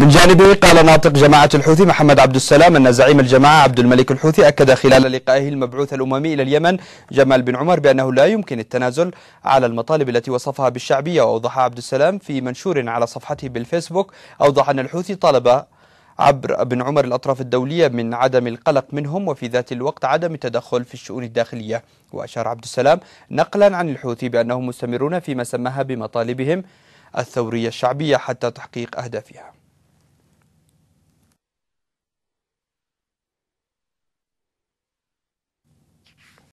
من جانبه قال ناطق جماعة الحوثي محمد عبد السلام أن زعيم الجماعة عبد الملك الحوثي أكد خلال لقائه المبعوث الأممي إلى اليمن جمال بن عمر بأنه لا يمكن التنازل على المطالب التي وصفها بالشعبية وأوضح عبد السلام في منشور على صفحته بالفيسبوك أوضح أن الحوثي طلب عبر بن عمر الأطراف الدولية من عدم القلق منهم وفي ذات الوقت عدم التدخل في الشؤون الداخلية وأشار عبد السلام نقلا عن الحوثي بأنهم مستمرون فيما سماها بمطالبهم الثورية الشعبية حتى تحقيق أهدافها